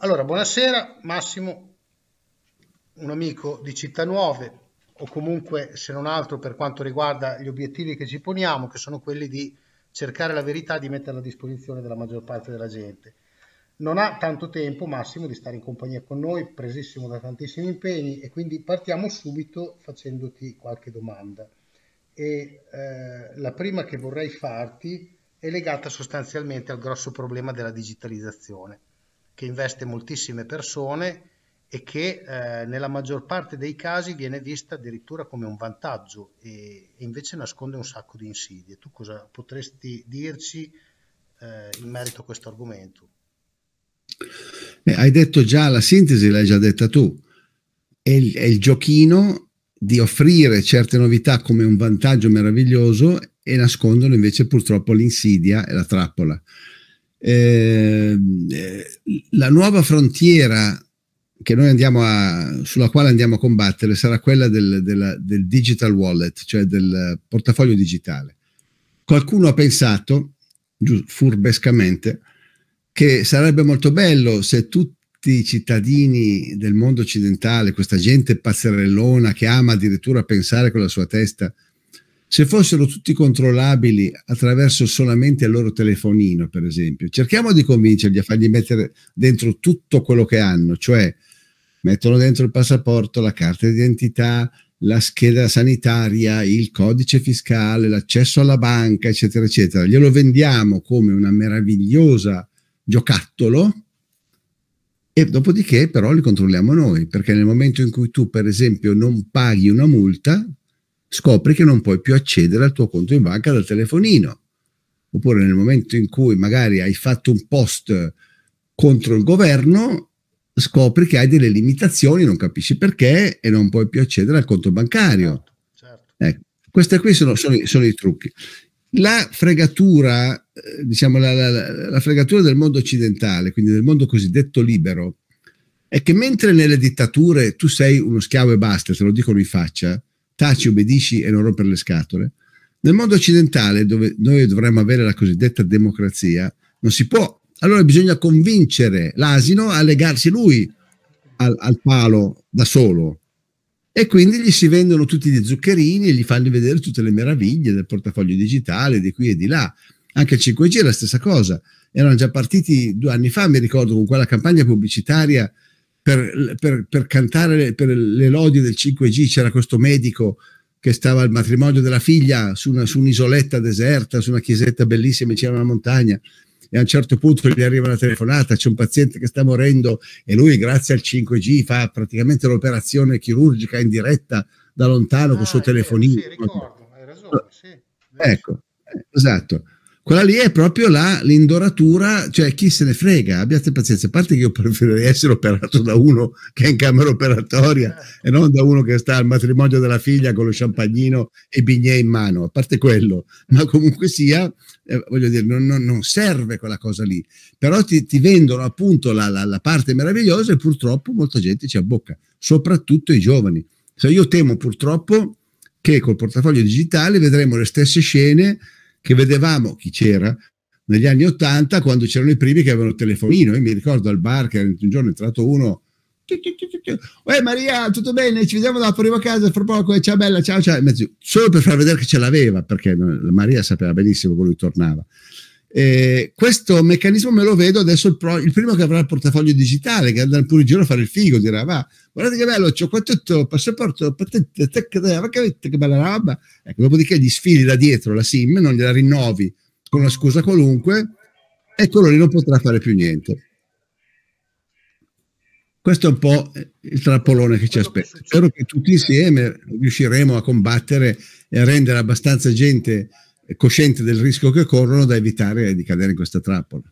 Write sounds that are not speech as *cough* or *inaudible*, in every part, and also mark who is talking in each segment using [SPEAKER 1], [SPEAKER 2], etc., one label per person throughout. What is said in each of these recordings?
[SPEAKER 1] Allora, buonasera Massimo, un amico di Città Nuove o comunque se non altro per quanto riguarda gli obiettivi che ci poniamo, che sono quelli di cercare la verità e di metterla a disposizione della maggior parte della gente. Non ha tanto tempo Massimo di stare in compagnia con noi, presissimo da tantissimi impegni e quindi partiamo subito facendoti qualche domanda. E, eh, la prima che vorrei farti è legata sostanzialmente al grosso problema della digitalizzazione che investe moltissime persone e che eh, nella maggior parte dei casi viene vista addirittura come un vantaggio e, e invece nasconde un sacco di insidie. Tu cosa potresti dirci eh, in merito a questo argomento?
[SPEAKER 2] Beh, hai detto già la sintesi, l'hai già detta tu. È il, è il giochino di offrire certe novità come un vantaggio meraviglioso e nascondono invece purtroppo l'insidia e la trappola. Ehm, eh, la nuova frontiera a, sulla quale andiamo a combattere sarà quella del, della, del digital wallet, cioè del portafoglio digitale. Qualcuno ha pensato, furbescamente, che sarebbe molto bello se tutti i cittadini del mondo occidentale, questa gente pazzerellona che ama addirittura pensare con la sua testa, se fossero tutti controllabili attraverso solamente il loro telefonino, per esempio, cerchiamo di convincerli a fargli mettere dentro tutto quello che hanno, cioè mettono dentro il passaporto, la carta d'identità, la scheda sanitaria, il codice fiscale, l'accesso alla banca, eccetera, eccetera. Glielo vendiamo come una meravigliosa giocattolo e dopodiché però li controlliamo noi, perché nel momento in cui tu, per esempio, non paghi una multa, scopri che non puoi più accedere al tuo conto in banca dal telefonino. Oppure nel momento in cui magari hai fatto un post contro il governo, scopri che hai delle limitazioni, non capisci perché e non puoi più accedere al conto bancario. Certo, certo. Ecco, questi qui sono, sono, sono, i trucchi. La fregatura, eh, diciamo, la, la, la fregatura del mondo occidentale, quindi del mondo cosiddetto libero, è che mentre nelle dittature tu sei uno schiavo e basta, te lo dicono in faccia, taci, obbedisci e non rompere le scatole. Nel mondo occidentale, dove noi dovremmo avere la cosiddetta democrazia, non si può. Allora bisogna convincere l'asino a legarsi lui al, al palo da solo. E quindi gli si vendono tutti gli zuccherini e gli fanno vedere tutte le meraviglie del portafoglio digitale di qui e di là. Anche il 5G è la stessa cosa. Erano già partiti due anni fa, mi ricordo, con quella campagna pubblicitaria per, per, per cantare le, per le lodi del 5G c'era questo medico che stava al matrimonio della figlia su, una, su un'isoletta deserta, su una chiesetta bellissima in cima alla montagna e a un certo punto gli arriva la telefonata, c'è un paziente che sta morendo e lui grazie al 5G fa praticamente l'operazione chirurgica in diretta da lontano ah, il suo telefonino. Sì, ricordo, hai ragione, sì. Ecco, eh, esatto. Quella lì è proprio la, l'indoratura, cioè chi se ne frega, abbiate pazienza. A parte che io preferirei essere operato da uno che è in camera operatoria *laughs* e non da uno che sta al matrimonio della figlia con lo champagnino e bignè in mano, a parte quello. Ma comunque sia, eh, voglio dire, non, non, non, serve quella cosa lì. Però ti, ti vendono appunto la, la, la parte meravigliosa e purtroppo molta gente ci abbocca, soprattutto i giovani. Cioè io temo purtroppo che col portafoglio digitale vedremo le stesse scene che vedevamo chi c'era negli anni Ottanta quando c'erano i primi che avevano il telefonino. Io mi ricordo al bar che un giorno è entrato uno. Uè eh, Maria, tutto bene? Ci vediamo dopo, arrivo a casa fra poco. Eh, ciao bella, ciao ciao. Mezzo, solo per far vedere che ce l'aveva, perché Maria sapeva benissimo che lui tornava. Eh, questo meccanismo me lo vedo adesso il, pro, il, primo che avrà il portafoglio digitale, che andrà pure in giro a fare il figo, dirà va, guardate che bello, ho qua tutto, il passaporto, patente, che bella roba. Ecco, dopodiché gli sfili da dietro la SIM, non gliela rinnovi con una scusa qualunque, e quello lì non potrà fare più niente. Questo è un po' il trappolone che ci aspetta. Spero che tutti insieme riusciremo a combattere e a rendere abbastanza gente cosciente del rischio che corrono da evitare di cadere in questa trappola.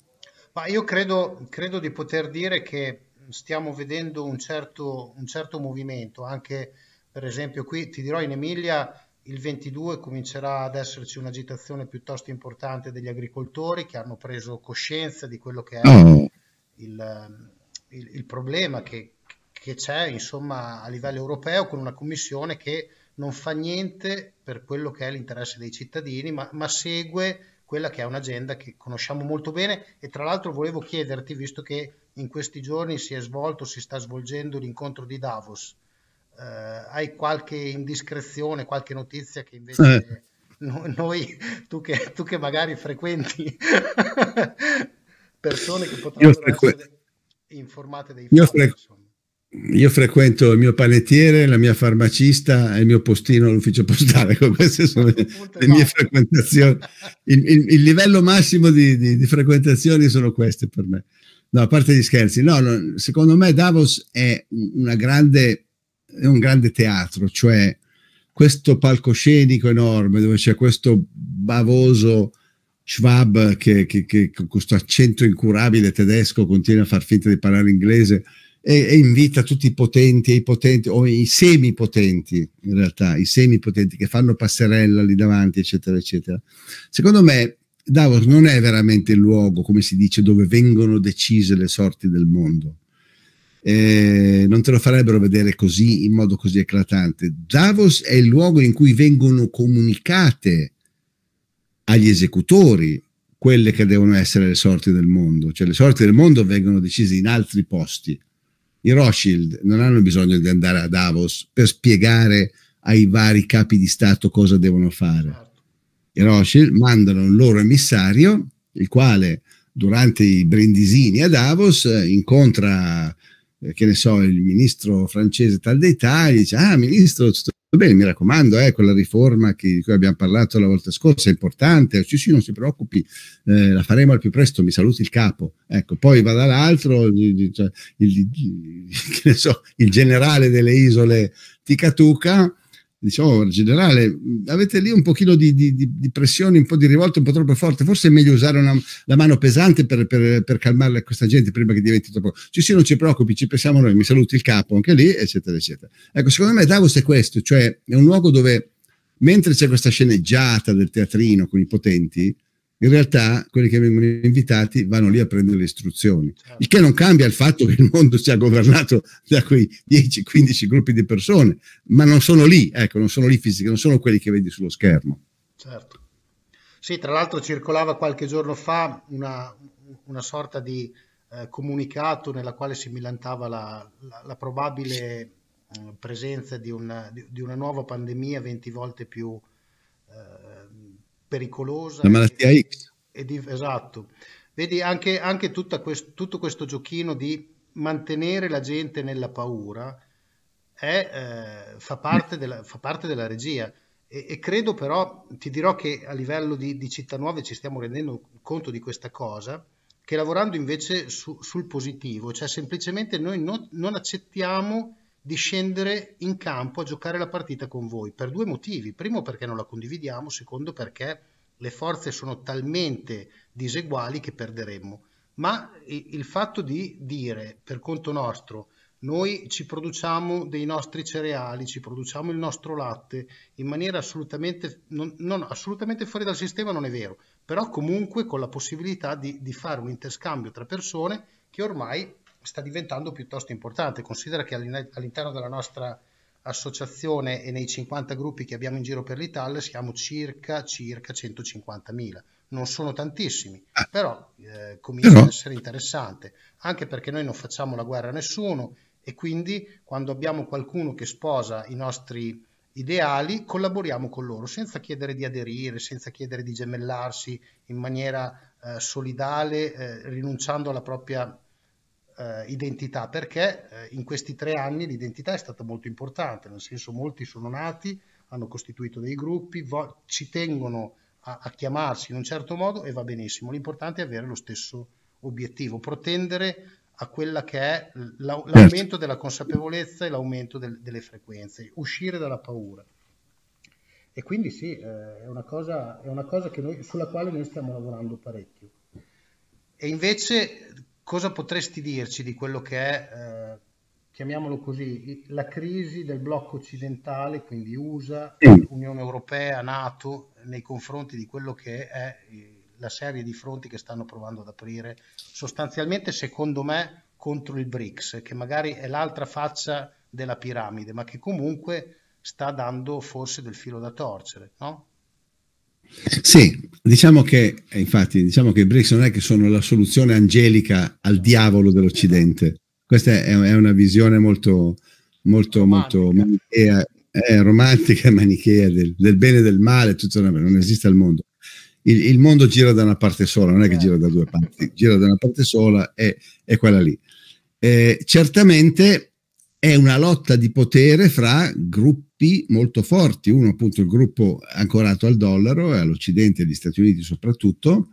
[SPEAKER 1] Ma io credo, credo di poter dire che stiamo vedendo un certo, un certo movimento, anche per esempio qui ti dirò in Emilia il 22 comincerà ad esserci un'agitazione piuttosto importante degli agricoltori che hanno preso coscienza di quello che è mm. il, il, il problema che, che c'è insomma a livello europeo con una commissione che non fa niente per quello che è l'interesse dei cittadini ma, ma segue quella che è un'agenda che conosciamo molto bene e tra l'altro volevo chiederti visto che in questi giorni si è svolto, si sta svolgendo l'incontro di Davos. Eh, hai qualche indiscrezione, qualche notizia che invece eh. no, noi, tu che, tu che, magari frequenti persone che potrebbero frequ... essere informate dei
[SPEAKER 2] fatti? Io, fre... Io, frequento il mio panettiere, la mia farmacista e il mio postino all'ufficio postale, *laughs* queste sono le, le mie esatto. frequentazioni. Il, il, il, livello massimo di, di, di frequentazioni sono queste per me. No, a parte gli scherzi, no, no, secondo me Davos è, grande, è un grande teatro, cioè questo palcoscenico enorme dove c'è questo bavoso Schwab che, che, che, con questo accento incurabile tedesco continua a far finta di parlare inglese e, e invita tutti i potenti e i potenti o i semipotenti in realtà, i semipotenti che fanno passerella lì davanti eccetera eccetera. Secondo me Davos non è veramente il luogo, come si dice, dove vengono decise le sorti del mondo. Eh, non te lo farebbero vedere così, in modo così eclatante. Davos è il luogo in cui vengono comunicate agli esecutori quelle che devono essere le sorti del mondo. Cioè le sorti del mondo vengono decise in altri posti. I Rothschild non hanno bisogno di andare a Davos per spiegare ai vari capi di Stato cosa devono fare i Rothschild mandano il loro emissario, il quale durante i brindisini a Davos eh, incontra, eh, che ne so, il ministro francese tal dei tagli, dice, ah ministro, tutto bene, mi raccomando, eh, quella riforma che, di cui abbiamo parlato la volta scorsa è importante, sì sì, non si preoccupi, eh, la faremo al più presto, mi saluti il capo, ecco, poi va dall'altro, cioè, il, il, il, *laughs* so, il generale delle isole Ticatuca, diciamo in generale, avete lì un pochino di, di, di, pressione, un po' di rivolta, un po' troppo forte, forse è meglio usare una, la mano pesante per, per, per calmare questa gente prima che diventi troppo... Ci sì, non ci preoccupi, ci pensiamo noi, mi saluti il capo, anche lì, eccetera, eccetera. Ecco, secondo me Davos è questo, cioè è un luogo dove, mentre c'è questa sceneggiata del teatrino con i potenti, in realtà quelli che vengono invitati vanno lì a prendere le istruzioni, certo. il che non cambia il fatto che il mondo sia governato da quei 10-15 gruppi di persone, ma non sono lì, ecco, non sono lì fisiche, non sono quelli che vedi sullo schermo.
[SPEAKER 1] Certo. Sì, tra l'altro circolava qualche giorno fa una, una sorta di eh, comunicato nella quale si milantava la, la, la probabile eh, presenza di una, di, di una, nuova pandemia 20 volte più... Eh, pericolosa. La malattia e, X. E di, esatto. Vedi anche, anche quest, tutto questo giochino di mantenere la gente nella paura è, eh, fa, parte della, fa, parte della, regia. E, e, credo però, ti dirò che a livello di, di città nuove ci stiamo rendendo conto di questa cosa, che lavorando invece su, sul positivo, cioè semplicemente noi non, non accettiamo di scendere in campo a giocare la partita con voi per due motivi. Primo perché non la condividiamo, secondo perché le forze sono talmente diseguali che perderemmo. Ma il fatto di dire per conto nostro noi ci produciamo dei nostri cereali, ci produciamo il nostro latte in maniera assolutamente, non, non, assolutamente fuori dal sistema non è vero, però comunque con la possibilità di, di fare un interscambio tra persone che ormai sta diventando piuttosto importante. Considera che all'interno della nostra associazione e nei 50 gruppi che abbiamo in giro per l'Italia siamo circa, circa 150.000. Non sono tantissimi, ah. però eh, comincia ad essere interessante, anche perché noi non facciamo la guerra a nessuno e quindi quando abbiamo qualcuno che sposa i nostri ideali, collaboriamo con loro senza chiedere di aderire, senza chiedere di gemellarsi in maniera eh, solidale, eh, rinunciando alla propria eh, identità, perché eh, in questi tre anni l'identità è stata molto importante, nel senso molti sono nati, hanno costituito dei gruppi, ci tengono a, a chiamarsi in un certo modo e va benissimo, l'importante è avere lo stesso obiettivo, protendere a quella che è certo. l'aumento della consapevolezza e l'aumento del, delle frequenze, uscire dalla paura. E quindi sì, eh, è una cosa, è una cosa noi, sulla quale noi stiamo lavorando parecchio. E invece cosa potresti dirci di quello che è, eh, chiamiamolo così, la crisi del blocco occidentale, quindi USA, sì. Unione Europea, Nato, nei confronti di quello che è eh, la serie di fronti che stanno provando ad aprire, sostanzialmente secondo me contro il BRICS, che magari è l'altra faccia della piramide, ma che comunque sta dando forse del filo da torcere, no?
[SPEAKER 2] Sì, diciamo che, eh, infatti, diciamo che i BRICS non è che sono la soluzione angelica al diavolo dell'Occidente. Questa è, è una visione molto, molto, romantica. molto manichea, eh, romantica e manichea del, del, bene e del male, tutto, non esiste al mondo. Il, il, mondo gira da una parte sola, non è che eh. gira da due parti, gira da una parte sola e è quella lì. Eh, certamente è una lotta di potere fra gruppi gruppi molto forti, uno appunto il gruppo ancorato al dollaro e eh, all'Occidente e agli Stati Uniti soprattutto,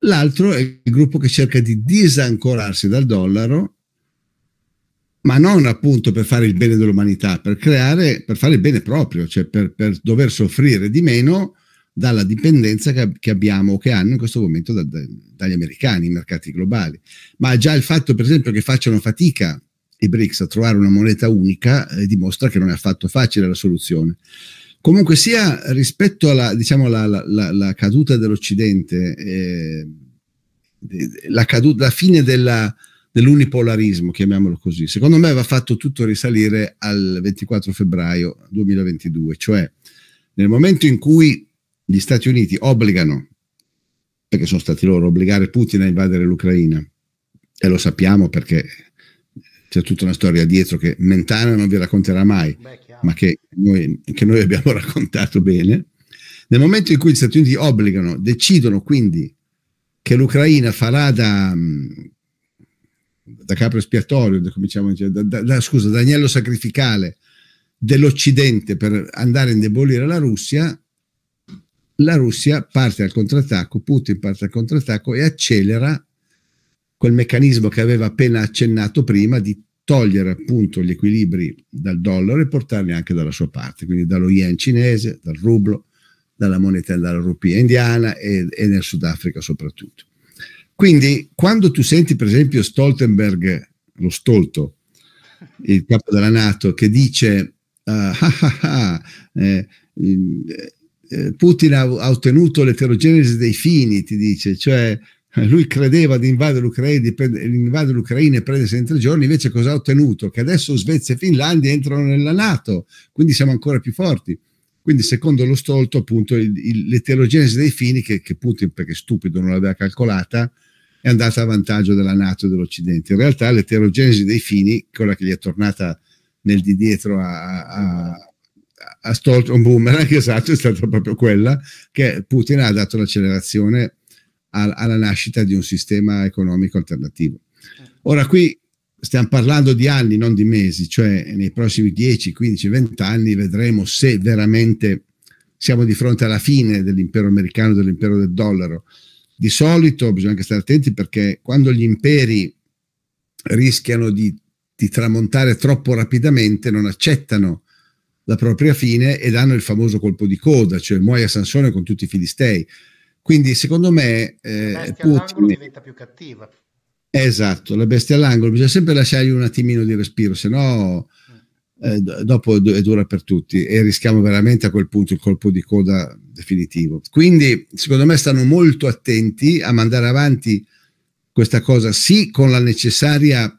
[SPEAKER 2] l'altro è il gruppo che cerca di disancorarsi dal dollaro, ma non appunto per fare il bene dell'umanità, per creare, per fare il bene proprio, cioè per, per dover soffrire di meno dalla dipendenza che, che abbiamo o che hanno in questo momento da, da, dagli americani, i mercati globali. Ma già il fatto, per esempio, che facciano fatica e BRICS a trovare una moneta unica eh, dimostra che non è affatto facile la soluzione. Comunque sia, rispetto alla, diciamo, la, la, la, caduta dell'Occidente, eh, la, caduta, la fine della, dell'unipolarismo, chiamiamolo così, secondo me va fatto tutto risalire al 24 febbraio 2022, cioè nel momento in cui gli Stati Uniti obbligano, perché sono stati loro, obbligare Putin a invadere l'Ucraina, e lo sappiamo perché c'è tutta una storia dietro che Mentana non vi racconterà mai, Beh, ma che noi, che noi, abbiamo *laughs* raccontato bene. Nel momento in cui gli Stati Uniti obbligano, decidono quindi che l'Ucraina farà da, mm, da capro espiatorio, da, diciamo, cioè, da, da, scusa, da agnello sacrificale dell'Occidente per andare a indebolire la Russia, la Russia parte al contrattacco, Putin parte al contrattacco e accelera quel meccanismo che aveva appena accennato prima di togliere appunto gli equilibri dal dollaro e portarli anche dalla sua parte, quindi dallo yen cinese, dal rublo, dalla moneta e dalla rupia indiana e, e nel Sudafrica soprattutto. Quindi quando tu senti per esempio Stoltenberg, lo stolto, il capo della Nato, che dice uh, ah, ah, ah, eh, eh, Putin ha, ha, ottenuto l'eterogenesi dei fini, ti dice, cioè eh, lui credeva di invadere l'Ucraina, invade l'Ucraina e prendersi in tre giorni, invece cosa ha ottenuto? Che adesso Svezia e Finlandia entrano nella Nato, quindi siamo ancora più forti. Quindi secondo lo Stolto appunto l'eterogenesi dei fini, che, che, Putin perché stupido non l'aveva calcolata, è andata a vantaggio della Nato e dell'Occidente. In realtà l'eterogenesi dei fini, quella che gli è tornata nel di dietro a, a a Boomerang, *laughs* esatto, è stata proprio quella che Putin ha dato l'accelerazione alla nascita di un sistema economico alternativo. Certo. Ora qui stiamo parlando di anni, non di mesi, cioè nei prossimi 10, 15, 20 anni vedremo se veramente siamo di fronte alla fine dell'impero americano, dell'impero del dollaro. Di solito bisogna anche stare attenti perché quando gli imperi rischiano di, di tramontare troppo rapidamente non accettano la propria fine e danno il famoso colpo di coda, cioè muoia Sansone con tutti i filistei. Quindi secondo me... Eh, la
[SPEAKER 1] bestia Putin... all'angolo diventa più cattiva.
[SPEAKER 2] Esatto, la bestia all'angolo, bisogna sempre lasciargli un attimino di respiro, se no mm. eh, dopo è dura per tutti e rischiamo veramente a quel punto il colpo di coda definitivo. Quindi secondo me stanno molto attenti a mandare avanti questa cosa, sì con la necessaria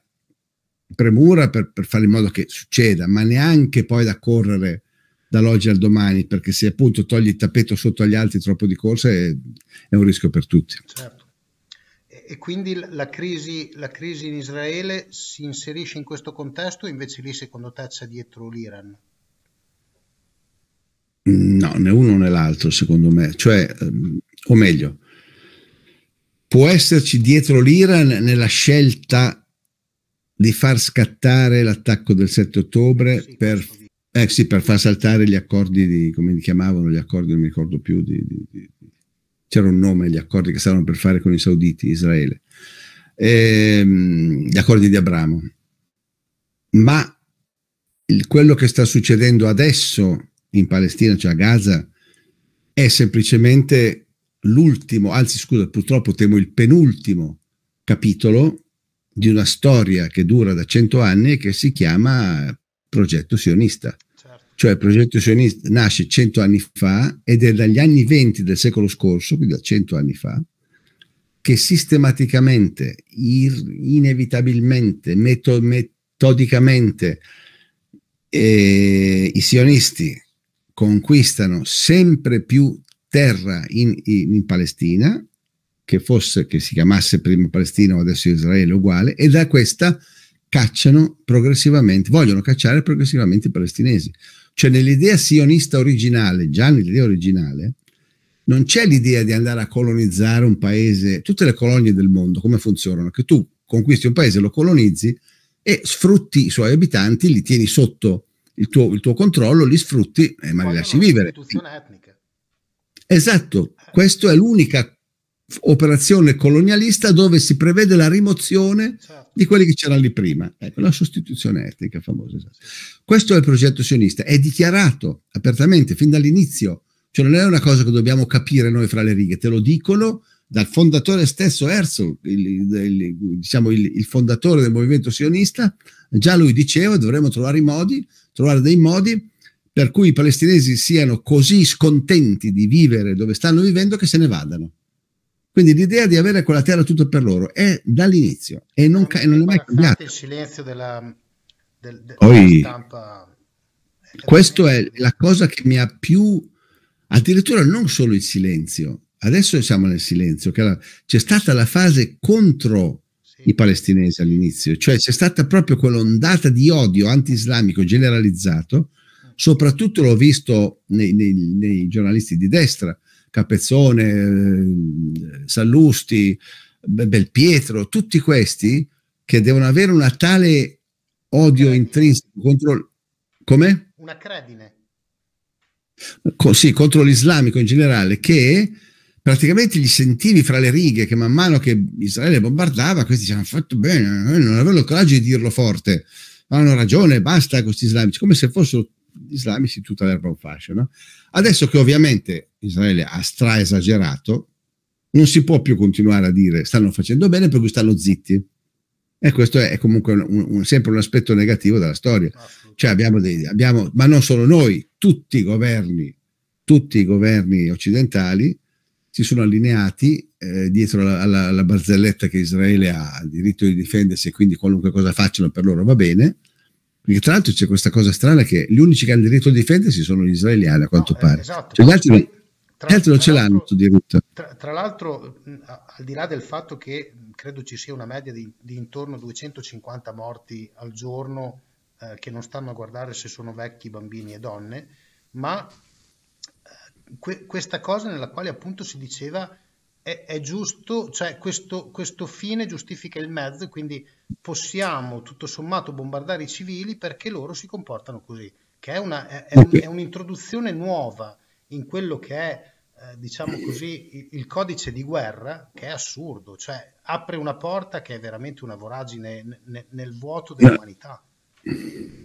[SPEAKER 2] premura per, per fare in modo che succeda, ma neanche poi da correre dall'oggi al domani, perché se appunto togli il tappeto sotto agli altri troppo di corsa è, è un rischio per tutti.
[SPEAKER 1] Certo. E quindi la crisi, la crisi in Israele si inserisce in questo contesto, invece lì secondo te c'è dietro l'Iran?
[SPEAKER 2] Mm, no, né uno né l'altro, secondo me. Cioè, ehm, o meglio, può esserci dietro l'Iran nella scelta di far scattare l'attacco del 7 ottobre sì, per eh sì, per far saltare gli accordi di, come li chiamavano gli accordi, non mi ricordo più, di, di, c'era un nome, gli accordi che stavano per fare con i sauditi, Israele, e, ehm, gli accordi di Abramo. Ma il, quello che sta succedendo adesso in Palestina, cioè a Gaza, è semplicemente l'ultimo, anzi scusa, purtroppo temo il penultimo capitolo di una storia che dura da cento anni e che si chiama progetto sionista. Cioè il progetto sionista nasce cento anni fa ed è dagli anni venti del secolo scorso, quindi da cento anni fa, che sistematicamente, inevitabilmente, meto- metodicamente eh, i sionisti conquistano sempre più terra in, in, in Palestina, che, fosse, che si chiamasse prima Palestina o adesso Israele uguale, e da questa cacciano progressivamente, vogliono cacciare progressivamente i palestinesi. Cioè nell'idea sionista originale, già nell'idea originale, non c'è l'idea di andare a colonizzare un paese, tutte le colonie del mondo, come funzionano? Che tu conquisti un paese, lo colonizzi e sfrutti i suoi abitanti, li tieni sotto il tuo, il tuo controllo, li sfrutti e ma li lasci vivere. Esatto, questa è l'unica operazione colonialista dove si prevede la rimozione certo. di quelli che c'erano lì prima. Ecco, la sostituzione etnica famosa. Esatto. Questo è il progetto sionista, è dichiarato apertamente fin dall'inizio, cioè non è una cosa che dobbiamo capire noi fra le righe, te lo dicono dal fondatore stesso Herzl, il, il, il, diciamo il fondatore del movimento sionista, già lui diceva dovremmo trovare i modi, trovare dei modi per cui i palestinesi siano così scontenti di vivere dove stanno vivendo che se ne vadano. Quindi l'idea di avere quella terra tutta per loro è dall'inizio e non, ca- non è mai cambiata. Il
[SPEAKER 1] silenzio della, del, de- Poi, della stampa.
[SPEAKER 2] Questa è la cosa che mi ha più, addirittura non solo il silenzio, adesso siamo nel silenzio, la, c'è stata la fase contro i palestinesi all'inizio, cioè c'è stata proprio quell'ondata di odio anti-islamico generalizzato, mm. soprattutto l'ho visto nei, nei, nei giornalisti di destra, Capezzone, eh, Sallusti, Belpietro, tutti questi che devono avere una tale odio intrinseco contro... Come?
[SPEAKER 1] Una credine.
[SPEAKER 2] Co sì, contro l'islamico in generale, che praticamente gli sentivi fra le righe che man mano che Israele bombardava, questi ci hanno fatto bene, eh, non avevano il coraggio di dirlo forte, hanno ragione, basta questi islamici, come se fossero islamici tutta l'erba un fascio. No? Adesso che ovviamente Israele ha straesagerato, non si può più continuare a dire stanno facendo bene per cui stanno zitti. E questo è comunque un, un, sempre un aspetto negativo della storia. Cioè abbiamo dei, abbiamo, ma non solo noi, tutti i governi, tutti i governi occidentali si sono allineati eh, dietro la, alla, alla barzelletta che Israele ha il diritto di difendersi e quindi qualunque cosa facciano per loro va bene perché tra l'altro c'è questa cosa strana che gli unici che hanno il diritto di difendersi sono gli israeliani, a quanto no, eh, pare. Esatto. Cioè, gli altri, non, tra, gli altri non ce l'hanno questo diritto. Tra, tra, l'altro,
[SPEAKER 1] al di là del fatto che credo ci sia una media di, di intorno a 250 morti al giorno eh, che non stanno a guardare se sono vecchi, bambini e donne, ma eh, que- questa cosa nella quale appunto si diceva è, è giusto, cioè questo, questo fine giustifica il mezzo, quindi possiamo tutto sommato bombardare i civili perché loro si comportano così, che è, una, è, è, un'introduzione nuova in quello che è, eh, diciamo così, il, il, codice di guerra, che è assurdo, cioè apre una porta che è veramente una voragine ne, nel vuoto dell'umanità.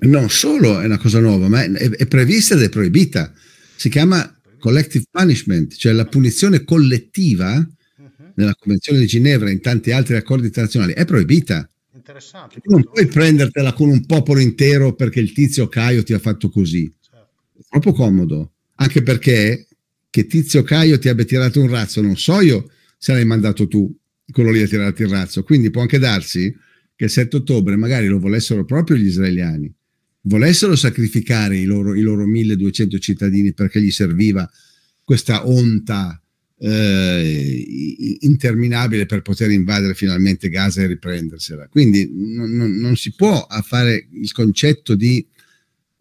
[SPEAKER 2] Non solo è una cosa nuova, ma è, prevista ed è proibita. Si chiama collective punishment, cioè la punizione collettiva, mhm. nella Convenzione di Ginevra e in tanti altri accordi internazionali, è proibita.
[SPEAKER 1] Interessante. Tu non
[SPEAKER 2] puoi prendertela con un popolo intero perché il tizio Caio ti ha fatto così. Certo. È troppo comodo. Anche perché che tizio Caio ti abbia tirato un razzo, non so io se l'hai mandato tu, quello lì a tirarti il razzo. Quindi può anche darsi che il 7 ottobre magari lo volessero proprio gli israeliani volessero sacrificare i loro, i loro 1200 cittadini perché gli serviva questa onta eh, interminabile per poter invadere finalmente Gaza e riprendersela. Quindi non, non, non si può fare il concetto di...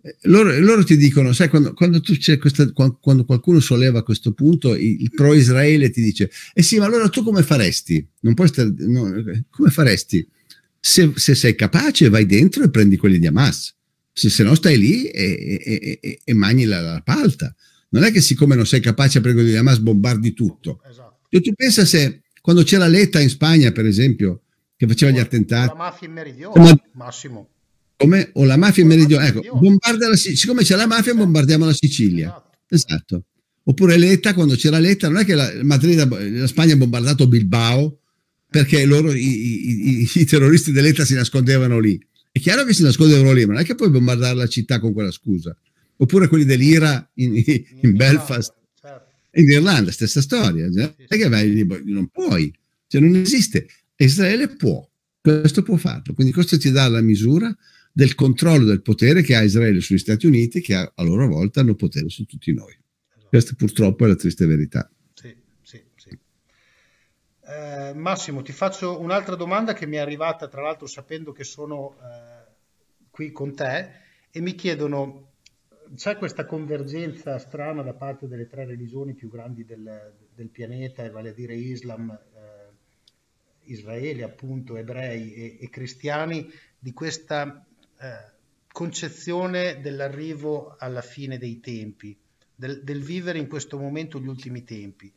[SPEAKER 2] Eh, loro, loro ti dicono, sai, quando, quando, questa, quando qualcuno solleva questo punto, il pro-Israele ti dice, eh sì, ma allora tu come faresti? Non puoi stare, no, come faresti? Se, se sei capace vai dentro e prendi quelli di Hamas se, se no stai lì e, e, e, e mangi la, la, palta. Non è che siccome non sei capace, a prego di Hamas, bombardi tutto. Esatto. tu pensa se quando c'era Letta in Spagna, per esempio, che faceva o gli attentati. La
[SPEAKER 1] mafia in meridione, ma, Massimo.
[SPEAKER 2] Come? O la mafia o in meridione. ecco, bombarda la, siccome c'è la mafia, bombardiamo la Sicilia. Esatto. esatto. Oppure Letta, quando c'era Letta, non è che la, Madrid, la Spagna ha bombardato Bilbao perché loro, i, i, i, i terroristi dell'ETA si nascondevano lì è chiaro che si nasconde un problema, non è che puoi bombardare la città con quella scusa. Oppure quelli dell'Ira in, in, in Belfast, certo. in Irlanda, stessa storia. Cioè, che vai boh, non puoi, cioè non esiste. Israele può, questo può farlo. Quindi questo ti dà la misura del controllo del potere che ha Israele sugli Stati Uniti, che a, a loro volta hanno potere su tutti noi. Esatto. Questa purtroppo è la triste verità.
[SPEAKER 1] Eh, Massimo, ti faccio un'altra domanda che mi è arrivata, tra l'altro sapendo che sono eh, qui con te, e mi chiedono, c'è questa convergenza strana da parte delle tre religioni più grandi del, del pianeta, e vale a dire Islam, eh, Israele, appunto, ebrei e, e cristiani, di questa eh, concezione dell'arrivo alla fine dei tempi, del, del vivere in questo momento gli ultimi tempi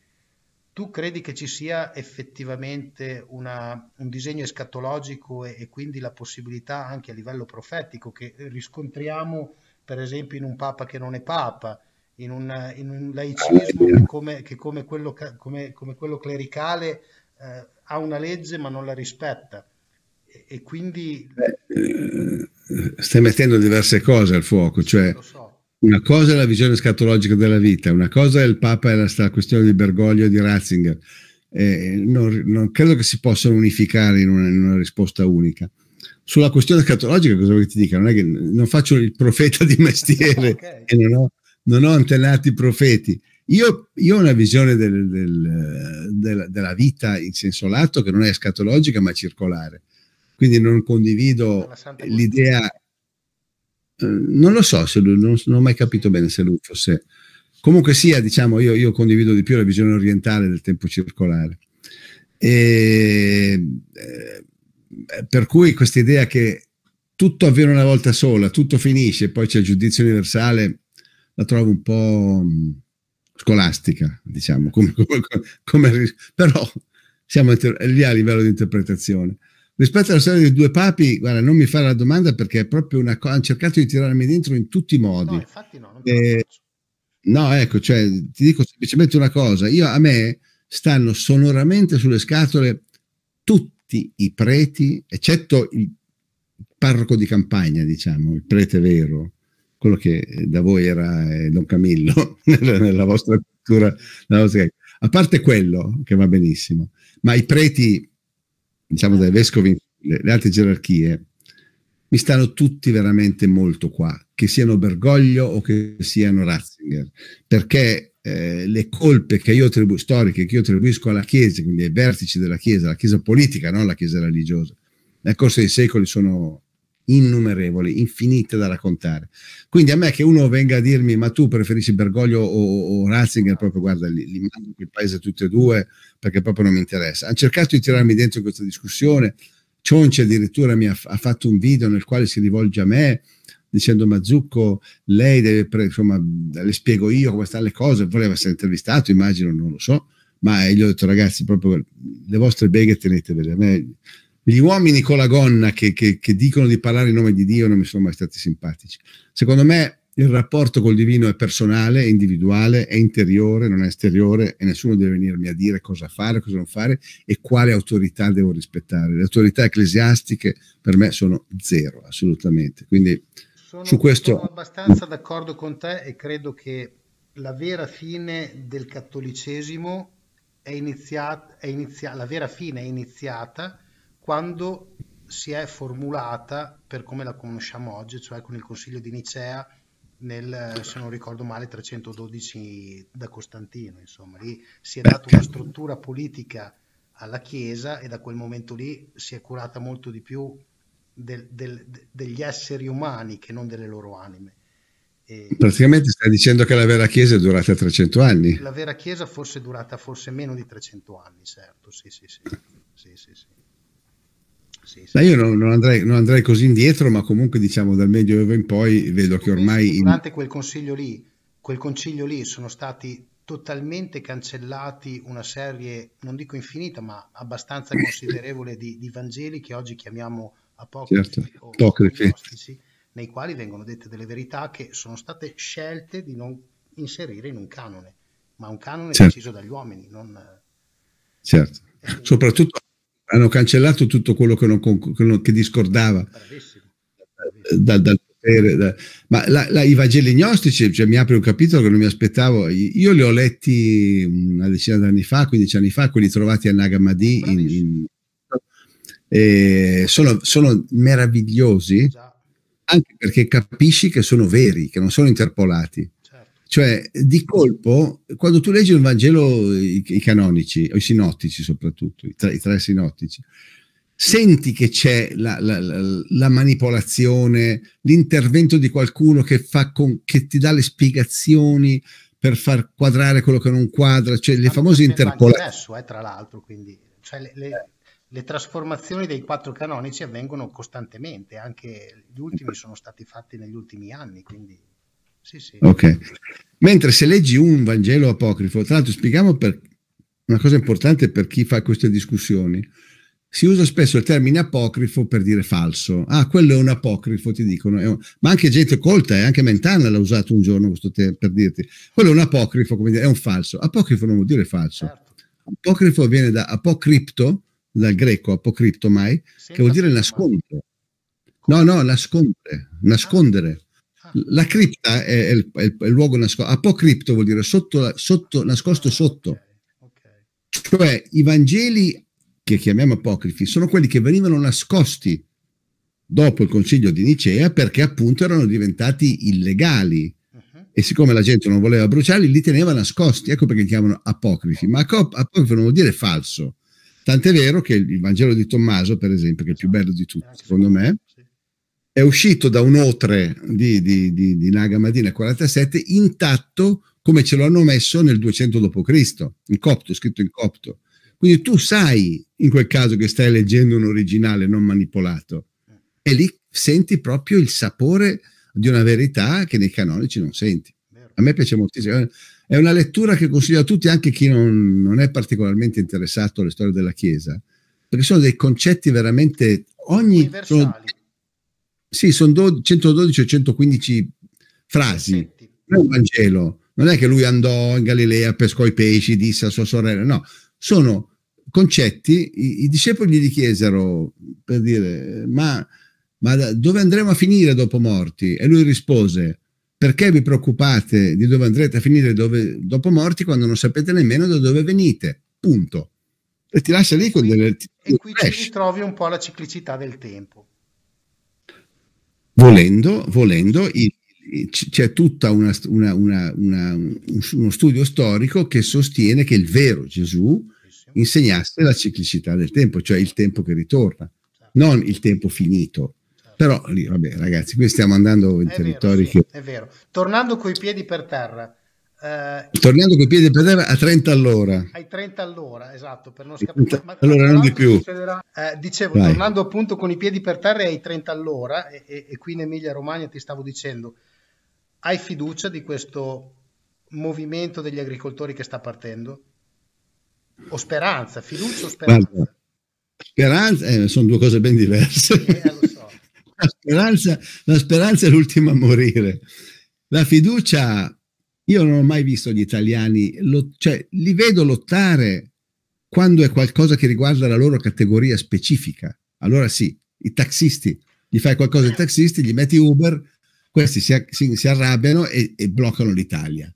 [SPEAKER 1] tu credi che ci sia effettivamente una, un disegno escatologico e, e, quindi la possibilità anche a livello profetico che riscontriamo per esempio in un papa che non è papa, in un, in un laicismo che come, che come, quello, come, come quello, clericale eh, ha una legge ma non la rispetta. E, e quindi... Beh, eh,
[SPEAKER 2] stai mettendo diverse cose al fuoco, sì, cioè... Lo so una cosa è la visione scatologica della vita, una cosa è il Papa e la, la questione di Bergoglio e di Ratzinger. Eh, non, non, credo che si possano unificare in una, in una risposta unica. Sulla questione scatologica, cosa vuoi che ti dica? Non è che non faccio il profeta di mestiere *laughs* okay. e non ho, non ho, antenati profeti. Io, io ho una visione del, del, del, della vita in senso lato che non è scatologica ma circolare. Quindi non condivido l'idea non lo so se lui, non, non, ho mai capito bene se lui fosse. Comunque sia, diciamo, io, io condivido di più la visione orientale del tempo circolare. E, eh, eh per cui questa idea che tutto avviene una volta sola, tutto finisce, e poi c'è il giudizio universale, la trovo un po' mm, scolastica, diciamo, come, come, come, però siamo lì a livello di interpretazione. Rispetto alla storia dei due papi, guarda, non mi fare la domanda perché è proprio una cosa, hanno cercato di tirarmi dentro in tutti i modi. No, infatti no. Eh, no, ecco, cioè, ti dico semplicemente una cosa, io a me stanno sonoramente sulle scatole tutti i preti, eccetto il parroco di campagna, diciamo, il prete vero, quello che eh, da voi era eh, Don Camillo, *laughs* nella vostra cultura. Nella vostra... A parte quello, che va benissimo, ma i preti diciamo dai vescovi, le, le alte gerarchie, mi stanno tutti veramente molto qua, che siano Bergoglio o che siano Ratzinger, perché eh, le colpe che io attribu- storiche che io attribuisco alla Chiesa, quindi ai vertici della Chiesa, la Chiesa politica, non la Chiesa religiosa, nel corso dei secoli sono innumerevoli, infinite da raccontare. Quindi a me che uno venga a dirmi ma tu preferisci Bergoglio o, o Ratzinger, proprio guarda, li, li mando in quel paese tutti e due perché proprio non mi interessa. Hanno cercato di tirarmi dentro in questa discussione, Cionci addirittura mi ha, ha, fatto un video nel quale si rivolge a me dicendo Mazzucco, lei deve, pre- insomma, le spiego io come stanno le cose, voleva essere intervistato, immagino, non lo so, ma gli ho detto ragazzi, proprio le vostre beghe tenetevele, a me gli uomini con la gonna che, che, che, dicono di parlare in nome di Dio non mi sono mai stati simpatici. Secondo me il rapporto col divino è personale, è individuale, è interiore, non è esteriore e nessuno deve venirmi a dire cosa fare, cosa non fare e quale autorità devo rispettare. Le autorità ecclesiastiche per me sono zero, assolutamente. Quindi sono, su questo... Sono abbastanza
[SPEAKER 1] d'accordo con te e credo che la vera fine del cattolicesimo è iniziata, è iniziata la vera fine è iniziata quando si è formulata per come la conosciamo oggi, cioè con il Consiglio di Nicea nel, se non ricordo male, 312 da Costantino, insomma, lì si è data una struttura politica alla Chiesa e da quel momento lì si è curata molto di più del, del, degli esseri umani che non delle loro anime. E
[SPEAKER 2] Praticamente stai dicendo che la vera Chiesa è durata 300 anni. La
[SPEAKER 1] vera Chiesa forse è durata forse meno di 300 anni, certo, sì, sì, sì. sì, sì, sì.
[SPEAKER 2] Sì, sì. io non, non, andrei, non, andrei, così indietro, ma comunque diciamo dal Medioevo in poi vedo che ormai... Durante
[SPEAKER 1] quel consiglio lì, quel consiglio lì sono stati totalmente cancellati una serie, non dico infinita, ma abbastanza *coughs* considerevole di, di Vangeli che oggi chiamiamo apocrifi
[SPEAKER 2] certo, apocrifi.
[SPEAKER 1] nei quali vengono dette delle verità che sono state scelte di non inserire in un canone, ma un canone certo. deciso dagli uomini. Non...
[SPEAKER 2] Certo, eh, soprattutto hanno cancellato tutto quello che, non, che, non, che discordava
[SPEAKER 1] eh,
[SPEAKER 2] dal, dal potere. Da, ma la, la, i Vangeli gnostici cioè, mi apre un capitolo che non mi aspettavo. Io li ho letti mm, una decina d'anni fa, 15 anni fa, quelli trovati a Nagamadi. In, in, eh, sono, sono, meravigliosi anche perché capisci che sono veri, che non sono interpolati. Cioè, di colpo, quando tu leggi il Vangelo, i, i canonici, o i sinottici soprattutto, i tre, i tre sinottici, senti che c'è la, la, la, la, manipolazione, l'intervento di qualcuno che, con, che, ti dà le spiegazioni per far quadrare quello che non quadra, cioè le famose interpolazioni.
[SPEAKER 1] Adesso, eh, tra l'altro, quindi cioè le, le, le, trasformazioni dei quattro canonici avvengono costantemente, anche gli ultimi sono stati fatti negli ultimi anni, quindi sì, sì.
[SPEAKER 2] Mentre se leggi un Vangelo apocrifo, tra l'altro spieghiamo per una cosa importante per chi fa queste discussioni, si usa spesso il termine apocrifo per dire falso. Ah, quello è un apocrifo, ti dicono. Un... Ma anche gente colta, e eh, anche Mentana l'ha usato un giorno per dirti. Quello è un apocrifo, come dire, è un falso. Apocrifo non vuol dire falso. Certo. Apocrifo viene da apocripto, dal greco apocriptomai, sì, che vuol dire nascondere. No, no, nascondere, nascondere. La cripta è, è, il, è, il, luogo nascosto, apocripto vuol dire sotto, sotto nascosto ah, sotto. Cioè i Vangeli che chiamiamo apocrifi sono quelli che venivano nascosti dopo il concilio di Nicea perché appunto erano diventati illegali uh-huh. e siccome la gente non voleva bruciarli, li teneva nascosti. Ecco perché li chiamano apocrifi. Ma apocrifo non vuol dire falso. Tant'è vero che il Vangelo di Tommaso, per esempio, che è il più bello di tutti, secondo me, è uscito da un otre di, di, di, di Naga Madina 47 intatto come ce l'hanno messo nel 200 d.C., in copto, scritto in copto. Quindi tu sai in quel caso che stai leggendo un originale non manipolato e lì senti proprio il sapore di una verità che nei canonici non senti. A me piace moltissimo. È una lettura che consiglio a tutti, anche chi non, non è particolarmente interessato alle storie della Chiesa, perché sono dei concetti veramente ogni, sono sì, sono 12, 112 o 115 frasi. Non è un Vangelo. Non è che lui andò in Galilea, pescò i pesci, disse a sua sorella. No, sono concetti. I, i discepoli gli chiesero, per dire, ma, ma dove andremo a finire dopo morti? E lui rispose, perché vi preoccupate di dove andrete a finire dove, dopo morti quando non sapete nemmeno da dove venite? Punto. E ti lascia lì con e qui, delle... E qui
[SPEAKER 1] ci ritrovi un po' la ciclicità del tempo
[SPEAKER 2] volendo, volendo il, c'è tutto uno studio storico che sostiene che il vero Gesù insegnasse la ciclicità del tempo, cioè il tempo che ritorna, non il tempo finito. Però, vabbè, ragazzi, qui stiamo andando in è territori sì, che...
[SPEAKER 1] È vero. Tornando coi piedi per terra, eh,
[SPEAKER 2] Tornando con i piedi per terra a 30 all'ora.
[SPEAKER 1] Ai 30 all'ora, esatto, per non scappare.
[SPEAKER 2] allora non di più.
[SPEAKER 1] Eh, dicevo, Vai. tornando appunto con i piedi per terra ai 30 all'ora, e, e, e qui in Emilia Romagna ti stavo dicendo, hai fiducia di questo movimento degli agricoltori che sta partendo? O speranza, fiducia o speranza?
[SPEAKER 2] Guarda, speranza, eh, sono due cose ben diverse. Eh, so. *laughs* La, speranza, la speranza è l'ultima a morire. La fiducia io non ho mai visto gli italiani, lot- cioè li vedo lottare quando è qualcosa che riguarda la loro categoria specifica. Allora sì, i taxisti, gli fai qualcosa ai taxisti, gli metti Uber, questi si, si, si arrabbiano e, e, bloccano l'Italia.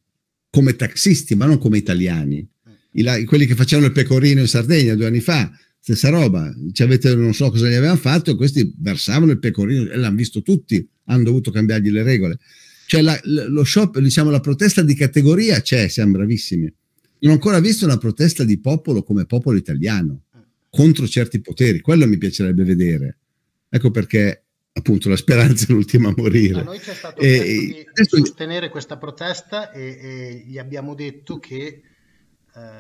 [SPEAKER 2] Come taxisti, ma non come italiani. I, quelli che facevano il pecorino in Sardegna due anni fa, stessa roba, ci avete, non so cosa gli avevano fatto, questi versavano il pecorino e l'hanno visto tutti, hanno dovuto cambiargli le regole. Cioè la, lo shop, diciamo, la protesta di categoria c'è, siamo bravissimi. Non ho ancora visto una protesta di popolo come popolo italiano contro certi poteri. Quello mi piacerebbe vedere. Ecco perché appunto la speranza è l'ultima a morire. A noi c'è stato e, di adesso...
[SPEAKER 1] sostenere questa protesta e, e, gli abbiamo detto che eh,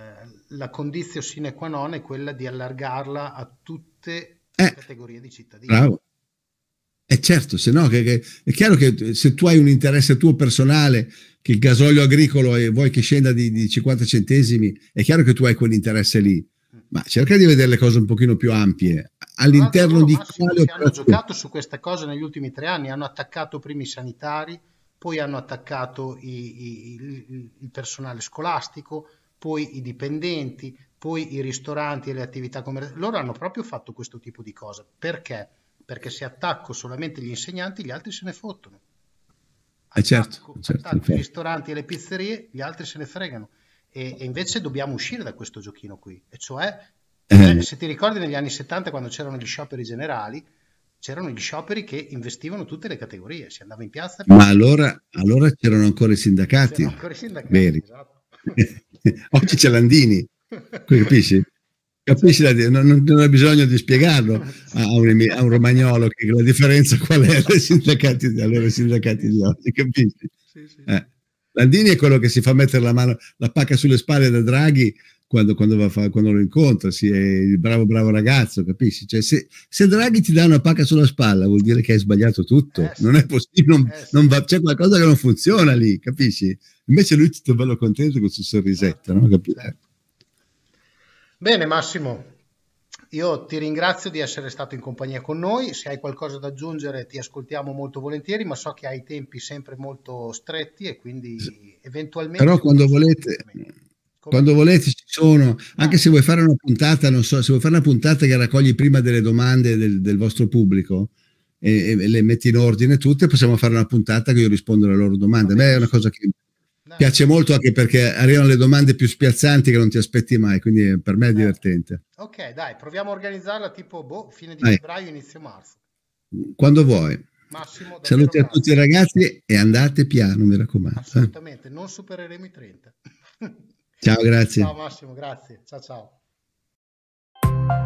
[SPEAKER 1] la condizione sine qua non è quella di allargarla a tutte le eh, categorie di cittadini.
[SPEAKER 2] Bravo. Eh certo, se no, che, che, è chiaro che se tu hai un interesse tuo personale, che il gasolio agricolo e vuoi che scenda di, di 50 centesimi, è chiaro che tu hai quell'interesse lì, ma cerca di vedere le cose un pochino più ampie. All'interno di quale hanno giocato
[SPEAKER 1] su questa cosa negli ultimi tre anni, hanno attaccato prima i sanitari, poi hanno attaccato il personale scolastico, poi i dipendenti, poi i ristoranti e le attività commerciali. Loro hanno proprio fatto questo tipo di cose. Perché? perché se attacco solamente gli insegnanti, gli altri se ne fottono. Eh, certo, attacco, eh certo, certo, attacco i certo. ristoranti e le pizzerie, gli altri se ne fregano. E, e invece dobbiamo uscire da questo giochino qui. E cioè, eh. Cioè, se ti ricordi negli anni 70 quando c'erano gli scioperi generali, c'erano gli scioperi che investivano tutte le categorie, si andava in piazza. Ma
[SPEAKER 2] allora, allora c'erano ancora i sindacati. C'erano ancora i sindacati, esatto. *laughs* Oggi c'è Landini, capisci? *laughs* Capisci, non, non, non, è bisogno di spiegarlo ah, a un, a un, romagnolo che la differenza *laughs* qual è dai sindacati, allora, sindacati di oggi, capisci? Eh. Landini è quello che si fa mettere la mano, la pacca sulle spalle da Draghi quando, quando, fa, quando lo incontra, si è il bravo bravo ragazzo, capisci? Cioè, se, se, Draghi ti dà una pacca sulla spalla vuol dire che hai sbagliato tutto, eh non è possibile, non, eh non va, c'è qualcosa che non funziona lì, capisci? Invece lui è tutto bello contento con il suo sorrisetto, no? capisci? Certo.
[SPEAKER 1] Bene Massimo, io ti ringrazio di essere stato in compagnia con noi, se hai qualcosa da aggiungere ti ascoltiamo molto volentieri, ma so che hai tempi sempre molto stretti e quindi eventualmente... Però quando
[SPEAKER 2] volete, mm, quando volete ci sono, ah. anche se vuoi fare una puntata, non so, se vuoi fare una puntata che raccogli prima delle domande del, del vostro pubblico e, e, le metti in ordine tutte, possiamo fare una puntata che io rispondo alle loro domande. Beh, è una cosa che Piace molto anche perché arrivano le domande più spiazzanti che non ti aspetti mai, quindi per me è eh. divertente.
[SPEAKER 1] Ok, dai, proviamo a organizzarla tipo boh, fine di dai. febbraio, inizio marzo.
[SPEAKER 2] Quando vuoi.
[SPEAKER 1] Massimo, Saluti a grazie. tutti
[SPEAKER 2] ragazzi e andate piano, mi raccomando. Eh. Assolutamente,
[SPEAKER 1] non supereremo i 30.
[SPEAKER 2] ciao, grazie. Ciao
[SPEAKER 1] Massimo, grazie. Ciao ciao.